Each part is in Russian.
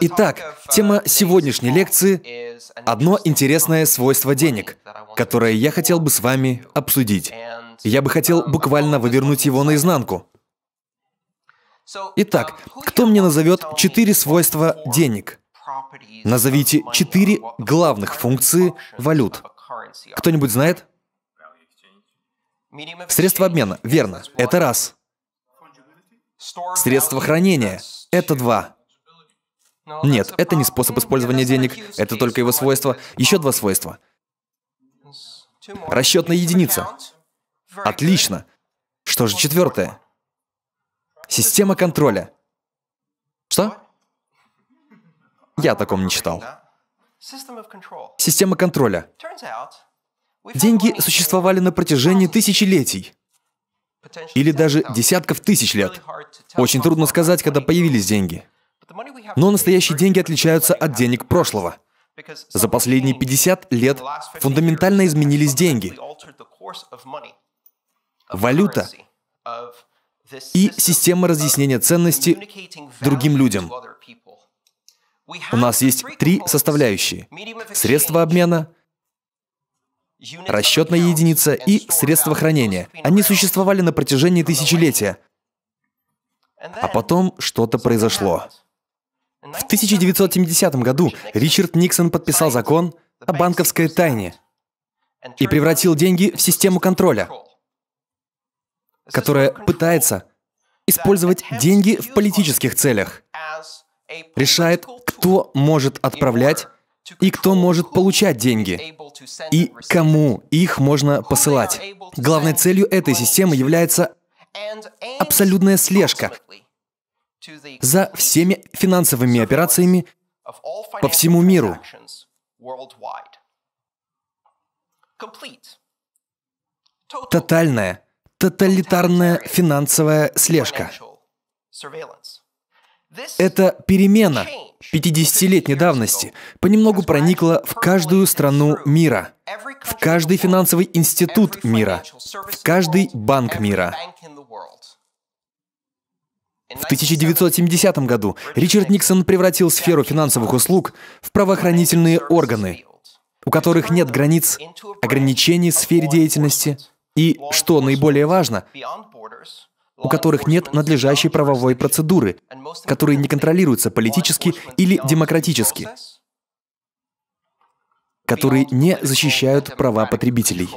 Итак, uh, тема сегодняшней лекции ⁇ одно интересное свойство денег, которое я хотел бы с вами обсудить. Я бы хотел um, буквально вывернуть его наизнанку. Итак, um, кто мне назовет четыре свойства денег? Назовите четыре главных функции валют. Кто-нибудь знает? Средство обмена, верно, это раз. Средство хранения, это два. Ну, а Нет, это не способ использования денег, это только его свойства. Еще два свойства. Расчетная единица. Отлично. Что же четвертое? Система контроля. Что? Я о таком не читал. Система контроля. Деньги существовали на протяжении тысячелетий. Или даже десятков тысяч лет. Очень трудно сказать, когда появились деньги. Но настоящие деньги отличаются от денег прошлого. За последние 50 лет фундаментально изменились деньги, валюта и система разъяснения ценности другим людям. У нас есть три составляющие. Средства обмена, расчетная единица и средства хранения. Они существовали на протяжении тысячелетия. А потом что-то произошло. В 1970 году Ричард Никсон подписал закон о банковской тайне и превратил деньги в систему контроля, которая пытается использовать деньги в политических целях, решает, кто может отправлять и кто может получать деньги, и кому их можно посылать. Главной целью этой системы является абсолютная слежка, за всеми финансовыми операциями по всему миру. Тотальная, тоталитарная финансовая слежка. Эта перемена 50-летней давности понемногу проникла в каждую страну мира, в каждый финансовый институт мира, в каждый банк мира, в 1970 году Ричард Никсон превратил сферу финансовых услуг в правоохранительные органы, у которых нет границ, ограничений в сфере деятельности и, что наиболее важно, у которых нет надлежащей правовой процедуры, которые не контролируются политически или демократически, которые не защищают права потребителей.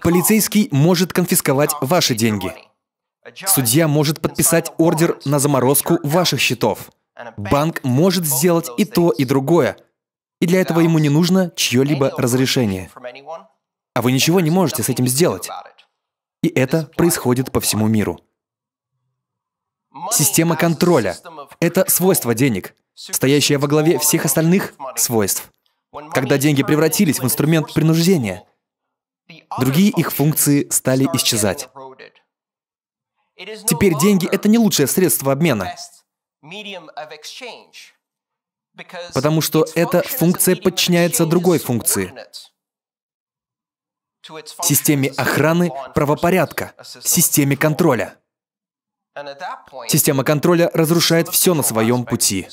Полицейский может конфисковать ваши деньги. Судья может подписать ордер на заморозку ваших счетов. Банк может сделать и то, и другое. И для этого ему не нужно чье-либо разрешение. А вы ничего не можете с этим сделать. И это происходит по всему миру. Система контроля – это свойство денег, стоящее во главе всех остальных свойств. Когда деньги превратились в инструмент принуждения, Другие их функции стали исчезать. Теперь деньги — это не лучшее средство обмена, потому что эта функция подчиняется другой функции — системе охраны правопорядка, системе контроля. Система контроля разрушает все на своем пути.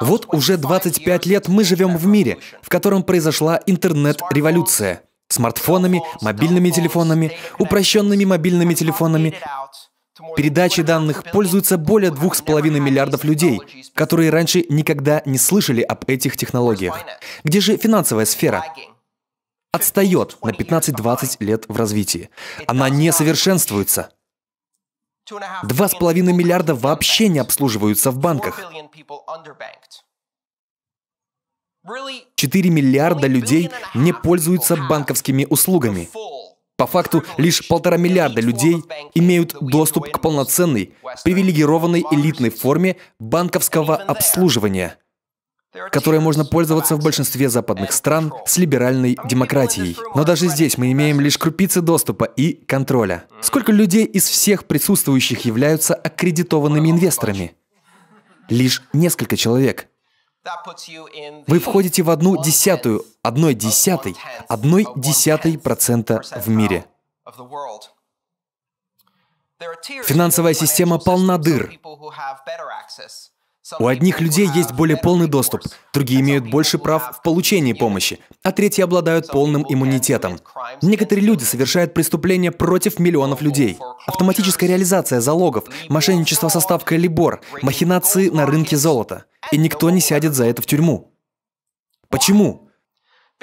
Вот уже 25 лет мы живем в мире, в котором произошла интернет-революция. Смартфонами, мобильными телефонами, упрощенными мобильными телефонами. Передачи данных пользуются более 2,5 миллиардов людей, которые раньше никогда не слышали об этих технологиях. Где же финансовая сфера? Отстает на 15-20 лет в развитии. Она не совершенствуется. Два с половиной миллиарда вообще не обслуживаются в банках. Четыре миллиарда людей не пользуются банковскими услугами. По факту, лишь полтора миллиарда людей имеют доступ к полноценной, привилегированной элитной форме банковского обслуживания которой можно пользоваться в большинстве западных стран с либеральной демократией. Но даже здесь мы имеем лишь крупицы доступа и контроля. Сколько людей из всех присутствующих являются аккредитованными инвесторами? Лишь несколько человек. Вы входите в одну десятую, одной десятой, одной десятой процента в мире. Финансовая система полна дыр. У одних людей есть более полный доступ, другие имеют больше прав в получении помощи, а третьи обладают полным иммунитетом. Некоторые люди совершают преступления против миллионов людей. Автоматическая реализация залогов, мошенничество со ставкой Либор, махинации на рынке золота. И никто не сядет за это в тюрьму. Почему?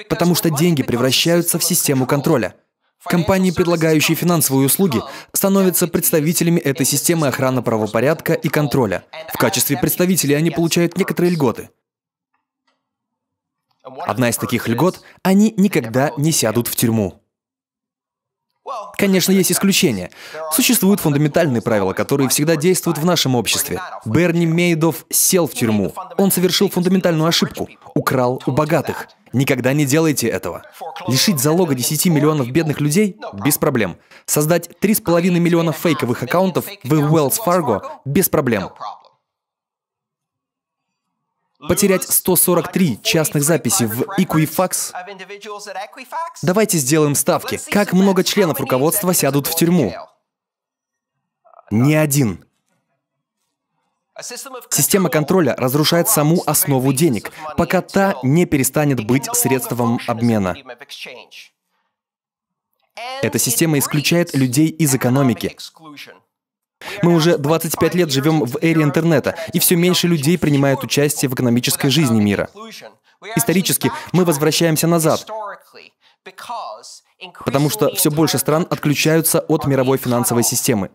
Потому что деньги превращаются в систему контроля – Компании, предлагающие финансовые услуги, становятся представителями этой системы охраны правопорядка и контроля. В качестве представителей они получают некоторые льготы. Одна из таких льгот – они никогда не сядут в тюрьму. Конечно, есть исключения. Существуют фундаментальные правила, которые всегда действуют в нашем обществе. Берни Мейдов сел в тюрьму. Он совершил фундаментальную ошибку. Украл у богатых. Никогда не делайте этого. Лишить залога 10 миллионов бедных людей – без проблем. Создать 3,5 миллиона фейковых аккаунтов в Wells Fargo – без проблем. Потерять 143 частных записи в Equifax? Давайте сделаем ставки. Как много членов руководства сядут в тюрьму? Ни один. Система контроля разрушает саму основу денег, пока та не перестанет быть средством обмена. Эта система исключает людей из экономики. Мы уже 25 лет живем в эре интернета, и все меньше людей принимают участие в экономической жизни мира. Исторически мы возвращаемся назад, потому что все больше стран отключаются от мировой финансовой системы.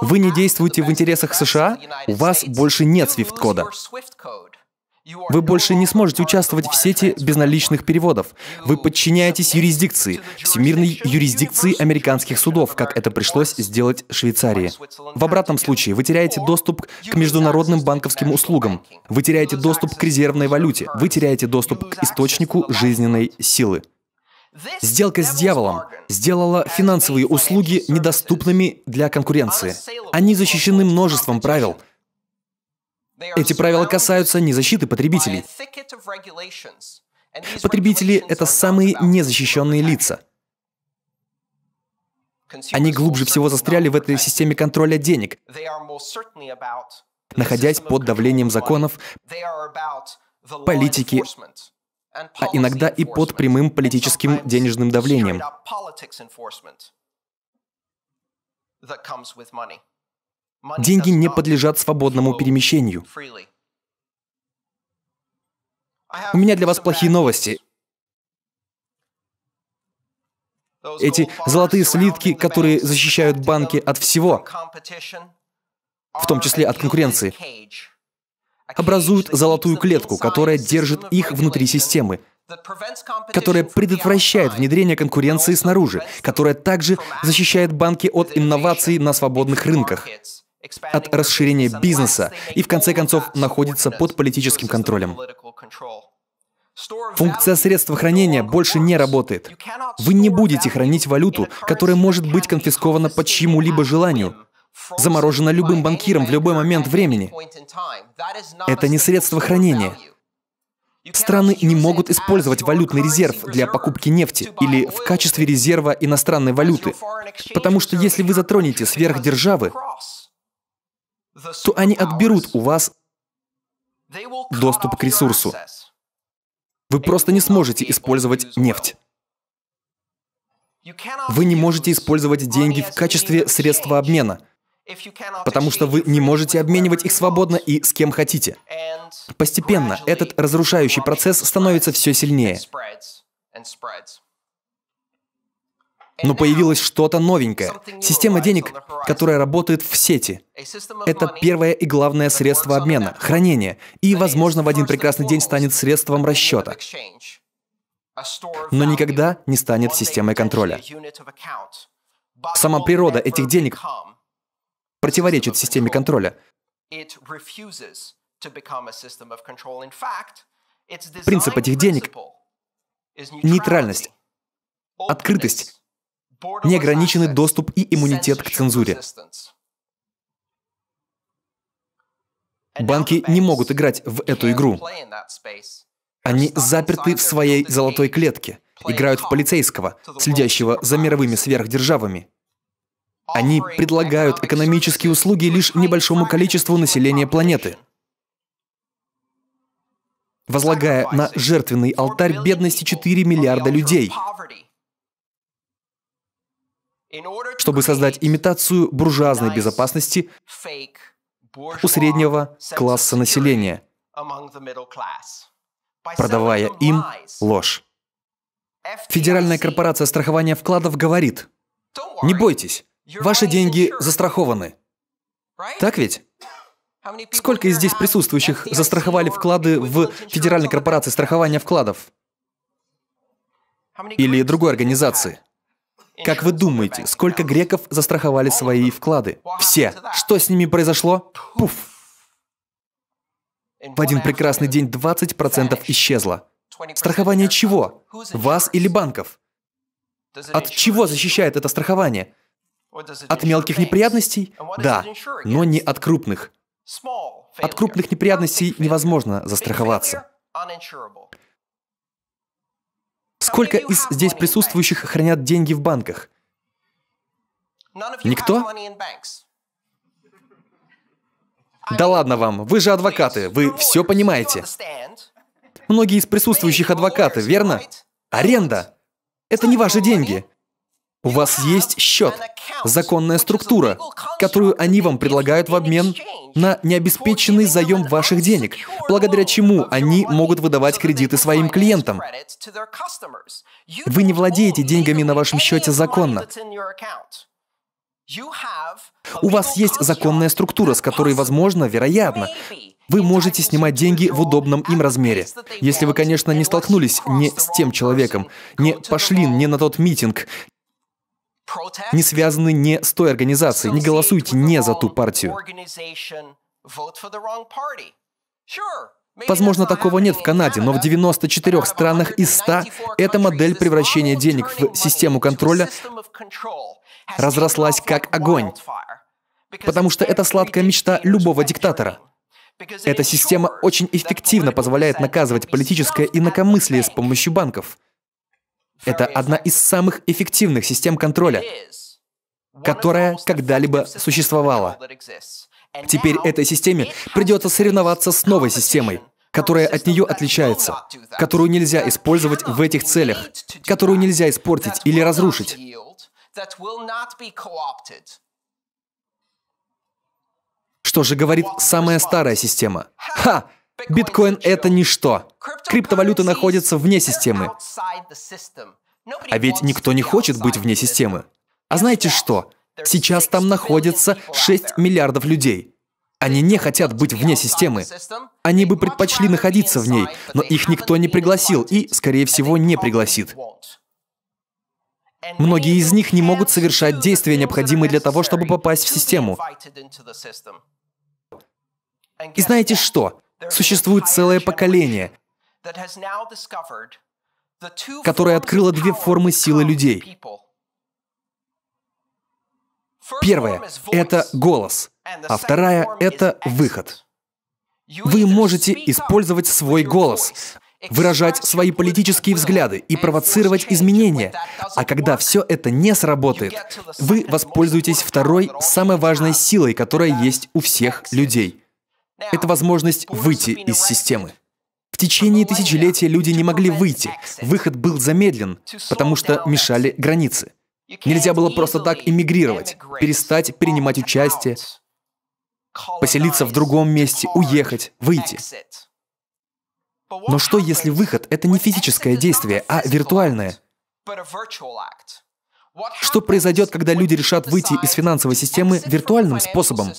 Вы не действуете в интересах США, у вас больше нет SWIFT-кода. Вы больше не сможете участвовать в сети безналичных переводов. Вы подчиняетесь юрисдикции, всемирной юрисдикции американских судов, как это пришлось сделать Швейцарии. В обратном случае вы теряете доступ к международным банковским услугам, вы теряете доступ к резервной валюте, вы теряете доступ к источнику жизненной силы. Сделка с дьяволом сделала финансовые услуги недоступными для конкуренции. Они защищены множеством правил. Эти правила касаются не защиты потребителей. Потребители — это самые незащищенные лица. Они глубже всего застряли в этой системе контроля денег, находясь под давлением законов, политики а иногда и под прямым политическим денежным давлением. Деньги не подлежат свободному перемещению. У меня для вас плохие новости. Эти золотые слитки, которые защищают банки от всего, в том числе от конкуренции, образуют золотую клетку, которая держит их внутри системы, которая предотвращает внедрение конкуренции снаружи, которая также защищает банки от инноваций на свободных рынках, от расширения бизнеса и, в конце концов, находится под политическим контролем. Функция средства хранения больше не работает. Вы не будете хранить валюту, которая может быть конфискована по чьему-либо желанию – заморожена любым банкиром в любой момент времени. Это не средство хранения. Страны не могут использовать валютный резерв для покупки нефти или в качестве резерва иностранной валюты, потому что если вы затронете сверхдержавы, то они отберут у вас доступ к ресурсу. Вы просто не сможете использовать нефть. Вы не можете использовать деньги в качестве средства обмена – потому что вы не можете обменивать их свободно и с кем хотите. Постепенно этот разрушающий процесс становится все сильнее. Но появилось что-то новенькое. Система денег, которая работает в сети. Это первое и главное средство обмена, хранение, и, возможно, в один прекрасный день станет средством расчета. Но никогда не станет системой контроля. Сама природа этих денег противоречит системе контроля. Принцип этих денег — нейтральность, открытость, неограниченный доступ и иммунитет к цензуре. Банки не могут играть в эту игру. Они заперты в своей золотой клетке, играют в полицейского, следящего за мировыми сверхдержавами. Они предлагают экономические услуги лишь небольшому количеству населения планеты, возлагая на жертвенный алтарь бедности 4 миллиарда людей, чтобы создать имитацию буржуазной безопасности у среднего класса населения, продавая им ложь. Федеральная корпорация страхования вкладов говорит, не бойтесь, Ваши деньги застрахованы. Так ведь? Сколько из здесь присутствующих застраховали вклады в Федеральной корпорации страхования вкладов? Или другой организации? Как вы думаете, сколько греков застраховали свои вклады? Все. Что с ними произошло? Пуф. В один прекрасный день 20% исчезло. Страхование чего? Вас или банков? От чего защищает это страхование? От мелких неприятностей? Да, но не от крупных. От крупных неприятностей невозможно застраховаться. Сколько из здесь присутствующих хранят деньги в банках? Никто? Да ладно вам, вы же адвокаты, вы все понимаете. Многие из присутствующих адвокаты, верно? Аренда! Это не ваши деньги. У вас есть счет, законная структура, которую они вам предлагают в обмен на необеспеченный заем ваших денег, благодаря чему они могут выдавать кредиты своим клиентам. Вы не владеете деньгами на вашем счете законно. У вас есть законная структура, с которой, возможно, вероятно, вы можете снимать деньги в удобном им размере. Если вы, конечно, не столкнулись не с тем человеком, не пошли не на тот митинг, не связаны не с той организацией, не голосуйте не за ту партию. Возможно, такого нет в Канаде, но в 94 странах из 100 эта модель превращения денег в систему контроля разрослась как огонь, потому что это сладкая мечта любого диктатора. Эта система очень эффективно позволяет наказывать политическое инакомыслие с помощью банков – это одна из самых эффективных систем контроля, которая когда-либо существовала. Теперь этой системе придется соревноваться с новой системой, которая от нее отличается, которую нельзя использовать в этих целях, которую нельзя испортить или разрушить. Что же говорит самая старая система? Ха! Биткоин — это ничто. Криптовалюты находятся вне системы. А ведь никто не хочет быть вне системы. А знаете что? Сейчас там находится 6 миллиардов людей. Они не хотят быть вне системы. Они бы предпочли находиться в ней, но их никто не пригласил и, скорее всего, не пригласит. Многие из них не могут совершать действия, необходимые для того, чтобы попасть в систему. И знаете что? Существует целое поколение, которое открыло две формы силы людей. Первое это голос, а вторая — это выход. Вы можете использовать свой голос, выражать свои политические взгляды и провоцировать изменения. А когда все это не сработает, вы воспользуетесь второй, самой важной силой, которая есть у всех людей это возможность выйти из системы. В течение тысячелетия люди не могли выйти. Выход был замедлен, потому что мешали границы. Нельзя было просто так эмигрировать, перестать принимать участие, поселиться в другом месте, уехать, выйти. Но что, если выход — это не физическое действие, а виртуальное? Что произойдет, когда люди решат выйти из финансовой системы виртуальным способом?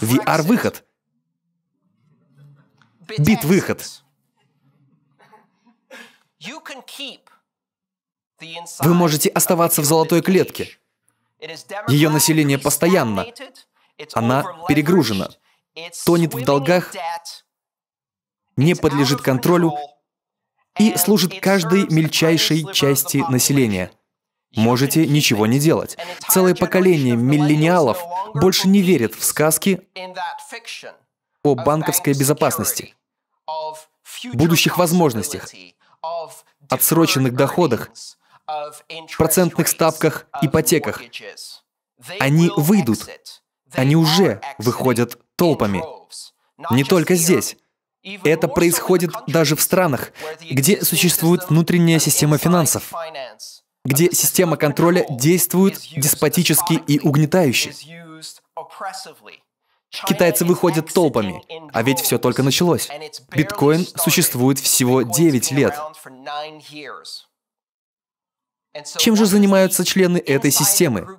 VR-выход. Бит-выход. Вы можете оставаться в золотой клетке. Ее население постоянно. Она перегружена, тонет в долгах, не подлежит контролю и служит каждой мельчайшей части населения можете ничего не делать. Целое поколение миллениалов больше не верит в сказки о банковской безопасности, будущих возможностях, отсроченных доходах, процентных ставках, ипотеках. Они выйдут. Они уже выходят толпами. Не только здесь. Это происходит даже в странах, где существует внутренняя система финансов где система контроля действует деспотически и угнетающе. Китайцы выходят толпами, а ведь все только началось. Биткоин существует всего 9 лет. Чем же занимаются члены этой системы?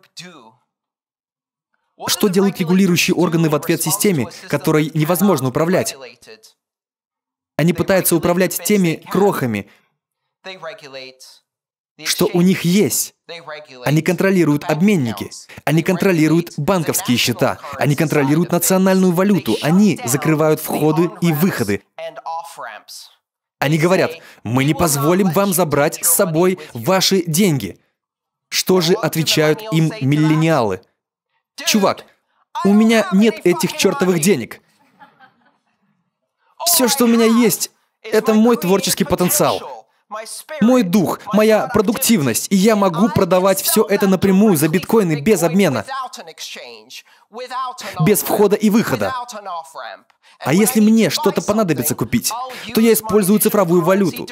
Что делают регулирующие органы в ответ системе, которой невозможно управлять? Они пытаются управлять теми крохами, что у них есть. Они контролируют обменники, они контролируют банковские счета, они контролируют национальную валюту, они закрывают входы и выходы. Они говорят, мы не позволим вам забрать с собой ваши деньги. Что же отвечают им миллениалы? Чувак, у меня нет этих чертовых денег. Все, что у меня есть, это мой творческий потенциал мой дух, моя продуктивность, и я могу продавать все это напрямую за биткоины без обмена, без входа и выхода. А если мне что-то понадобится купить, то я использую цифровую валюту.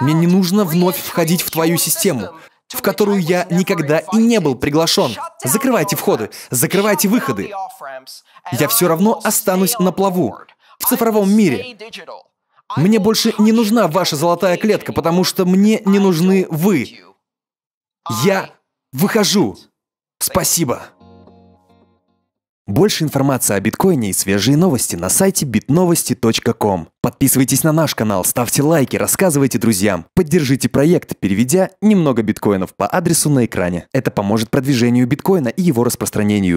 Мне не нужно вновь входить в твою систему, в которую я никогда и не был приглашен. Закрывайте входы, закрывайте выходы. Я все равно останусь на плаву в цифровом мире. Мне больше не нужна ваша золотая клетка, потому что мне не нужны вы. Я выхожу. Спасибо. Больше информации о биткоине и свежие новости на сайте bitnovosti.com. Подписывайтесь на наш канал, ставьте лайки, рассказывайте друзьям. Поддержите проект, переведя немного биткоинов по адресу на экране. Это поможет продвижению биткоина и его распространению.